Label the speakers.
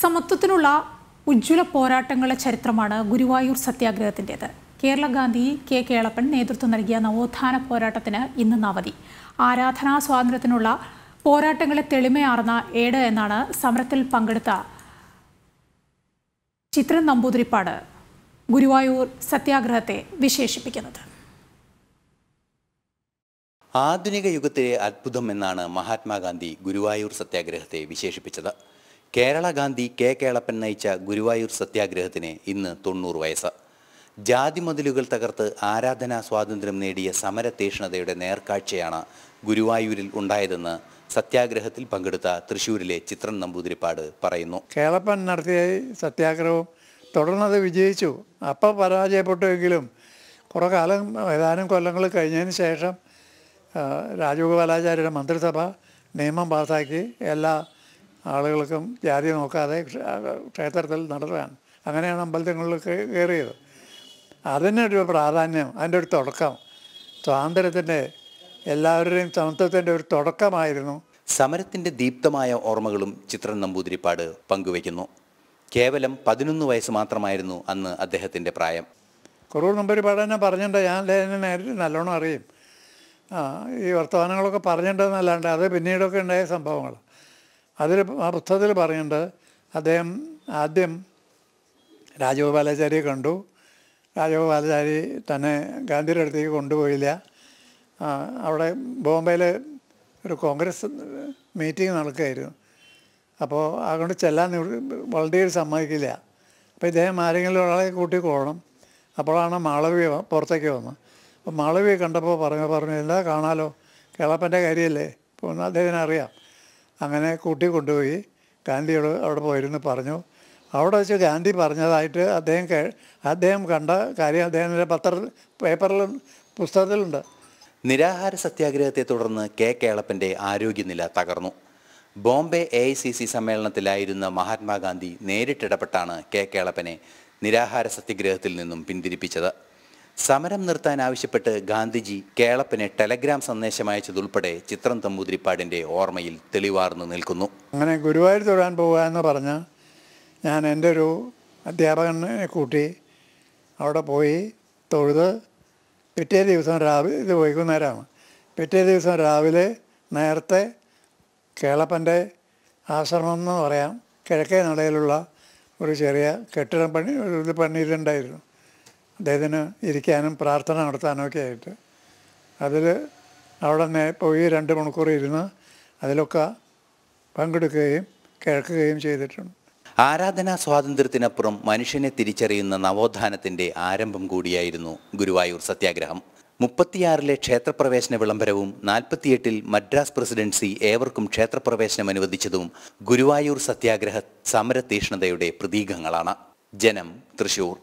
Speaker 1: സമത്വത്തിനുള്ള ഉജ്ജ്വല പോരാട്ടങ്ങളുടെ ചരിത്രമാണ് ഗുരുവായൂർ സത്യാഗ്രഹത്തിൻ്റെത് കേരള ഗാന്ധി കെ കേളപ്പൻ നേതൃത്വം നൽകിയ നവോത്ഥാന പോരാട്ടത്തിന് ഇന്ന് നവതി ആരാധനാ സ്വാതന്ത്ര്യത്തിനുള്ള പോരാട്ടങ്ങളെ തെളിമയാർന്ന ഏട് എന്നാണ് സമരത്തിൽ പങ്കെടുത്ത ചിത്രൻ നമ്പൂതിരിപ്പാട് ഗുരുവായൂർ സത്യാഗ്രഹത്തെ വിശേഷിപ്പിക്കുന്നത്
Speaker 2: ആധുനിക യുഗത്തിലെ അത്ഭുതം എന്നാണ് മഹാത്മാഗാന്ധി ഗുരുവായൂർ സത്യാഗ്രഹത്തെ വിശേഷിപ്പിച്ചത് കേരള ഗാന്ധി കെ കേളപ്പൻ നയിച്ച ഗുരുവായൂർ സത്യാഗ്രഹത്തിന് ഇന്ന് തൊണ്ണൂറ് വയസ്സ് ജാതി മതിലുകൾ തകർത്ത് ആരാധനാ സ്വാതന്ത്ര്യം നേടിയ സമര തീഷ്ണതയുടെ നേർക്കാഴ്ചയാണ് ഗുരുവായൂരിൽ ഉണ്ടായതെന്ന് സത്യാഗ്രഹത്തിൽ പങ്കെടുത്ത തൃശൂരിലെ ചിത്രൻ നമ്പൂതിരിപ്പാട് പറയുന്നു
Speaker 3: കേളപ്പൻ നടത്തിയ സത്യാഗ്രഹവും തുടർന്നത് വിജയിച്ചു അപ്പോൾ പരാജയപ്പെട്ടുവെങ്കിലും കുറേ കാലം ഏതാനും കൊല്ലങ്ങൾ കഴിഞ്ഞതിന് ശേഷം രാജഗോപാലാചാര്യയുടെ മന്ത്രിസഭ നിയമം പാസാക്കി എല്ലാ ആളുകൾക്കും ജാതി നോക്കാതെ ക്ഷേത്രത്തിൽ നടത്താൻ അങ്ങനെയാണ് അമ്പലത്തിങ്ങളിലൊക്കെ കയറിയത് അതിനൊരു പ്രാധാന്യം അതിൻ്റെ ഒരു തുടക്കം സ്വാതന്ത്ര്യത്തിൻ്റെ എല്ലാവരുടെയും സമത്വത്തിൻ്റെ ഒരു തുടക്കമായിരുന്നു
Speaker 2: സമരത്തിൻ്റെ ദീപ്തമായ ഓർമ്മകളും ചിത്രൻ നമ്പൂതിരിപ്പാട് പങ്കുവയ്ക്കുന്നു കേവലം പതിനൊന്ന് വയസ്സ് മാത്രമായിരുന്നു അന്ന് അദ്ദേഹത്തിൻ്റെ പ്രായം
Speaker 3: കുറവ് നമ്പൂതിരിപ്പാട് തന്നെ പറഞ്ഞിട്ടുണ്ട് ഞാൻ എന്നെ നേരിട്ട് നല്ലോണം അറിയും ഈ വർത്തമാനങ്ങളൊക്കെ പറഞ്ഞിട്ടുണ്ടെന്നല്ലാണ്ട് അത് പിന്നീടൊക്കെ ഉണ്ടായ സംഭവങ്ങൾ അതിൽ ആ പുസ്തകത്തിൽ പറയുന്നുണ്ട് അദ്ദേഹം ആദ്യം രാജഗോപാലാചാര്യെ കണ്ടു രാജഗോപാലാചാരി തന്നെ ഗാന്ധിയുടെ അടുത്തേക്ക് കൊണ്ടുപോയില്ല അവിടെ ബോംബെയിൽ ഒരു കോൺഗ്രസ് മീറ്റിംഗ് നടക്കുകയായിരുന്നു അപ്പോൾ അതുകൊണ്ട് ചെല്ലാൻ വളണ്ടിയർ സമ്മതിക്കില്ല അപ്പോൾ ഇദ്ദേഹം ആരെങ്കിലും ഒരാളെ കൂട്ടിക്കോണം അപ്പോഴാണ് മാളവിയ പുറത്തേക്ക് വന്നത് അപ്പോൾ മാളവിയെ കണ്ടപ്പോൾ പറഞ്ഞു പറഞ്ഞു എന്താ കാണാലോ കേളപ്പൻ്റെ കാര്യമല്ലേ അപ്പോൾ അദ്ദേഹത്തിന് അറിയാം അങ്ങനെ കൂട്ടി കൊണ്ടുപോയി ഗാന്ധിയോട് അവിടെ പോയിരുന്നു പറഞ്ഞു അവിടെ വെച്ച് ഗാന്ധി പറഞ്ഞതായിട്ട് അദ്ദേഹം കേ അദ്ദേഹം കണ്ട കാര്യം അദ്ദേഹത്തിൻ്റെ പത്ര പേപ്പറിലും പുസ്തകത്തിലുണ്ട്
Speaker 2: നിരാഹാര സത്യാഗ്രഹത്തെ തുടർന്ന് കെ കേളപ്പൻ്റെ ആരോഗ്യനില തകർന്നു Bombay A I C C സമ്മേളനത്തിലായിരുന്ന Mahatma Gandhi നേരിട്ടിടപെട്ടാണ് K കേളപ്പനെ നിരാഹാര സത്യഗ്രഹത്തിൽ നിന്നും പിന്തിരിപ്പിച്ചത് സമരം നിർത്താൻ ആവശ്യപ്പെട്ട് ഗാന്ധിജി കേളപ്പിനെ ടെലഗ്രാം സന്ദേശം അയച്ചതുൾപ്പെടെ ചിത്രം തമ്പൂതിരിപ്പാടിൻ്റെ ഓർമ്മയിൽ തെളിവാർന്നു നിൽക്കുന്നു
Speaker 3: അങ്ങനെ ഗുരുവായൂർ തൊഴാൻ പോകുക എന്ന് പറഞ്ഞ ഞാൻ എൻ്റെ ഒരു അധ്യാപകനെ കൂട്ടി അവിടെ പോയി തൊഴുത് പിറ്റേ ദിവസം രാവിലെ ഇത് വൈകുന്നേരമാണ് പിറ്റേ ദിവസം രാവിലെ നേരത്തെ കേളപ്പൻ്റെ ആശ്രമം എന്ന് പറയാം കിഴക്കേ നടയിലുള്ള ഒരു ചെറിയ കെട്ടിടം പണി ഒരു ഇത് പണിയിലുണ്ടായിരുന്നു അദ്ദേഹത്തിന് ഇരിക്കാനും പ്രാർത്ഥന നടത്താനും ഒക്കെ ആയിട്ട് അതിൽ അവിടെ പോയി രണ്ട് മണിക്കൂർ ഇരുന്ന് അതിലൊക്കെ പങ്കെടുക്കുകയും കേൾക്കുകയും ചെയ്തിട്ടുണ്ട്
Speaker 2: ആരാധനാ സ്വാതന്ത്ര്യത്തിനപ്പുറം മനുഷ്യനെ തിരിച്ചറിയുന്ന നവോത്ഥാനത്തിൻ്റെ ആരംഭം കൂടിയായിരുന്നു ഗുരുവായൂർ സത്യാഗ്രഹം മുപ്പത്തിയാറിലെ ക്ഷേത്രപ്രവേശന വിളംബരവും നാൽപ്പത്തിയെട്ടിൽ മദ്രാസ് പ്രസിഡൻസി ഏവർക്കും ക്ഷേത്രപ്രവേശനം അനുവദിച്ചതും ഗുരുവായൂർ സത്യാഗ്രഹ സമരതീഷ്ണതയുടെ പ്രതീകങ്ങളാണ് ജനം തൃശൂർ